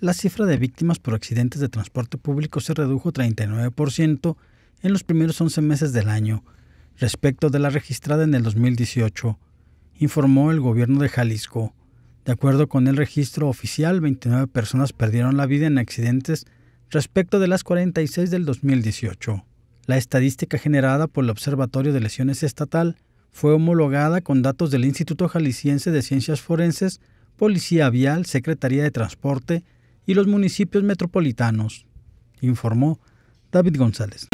la cifra de víctimas por accidentes de transporte público se redujo 39% en los primeros 11 meses del año, respecto de la registrada en el 2018, informó el gobierno de Jalisco. De acuerdo con el registro oficial, 29 personas perdieron la vida en accidentes respecto de las 46 del 2018. La estadística generada por el Observatorio de Lesiones Estatal fue homologada con datos del Instituto Jalisciense de Ciencias Forenses, Policía Vial, Secretaría de Transporte, y los municipios metropolitanos, informó David González.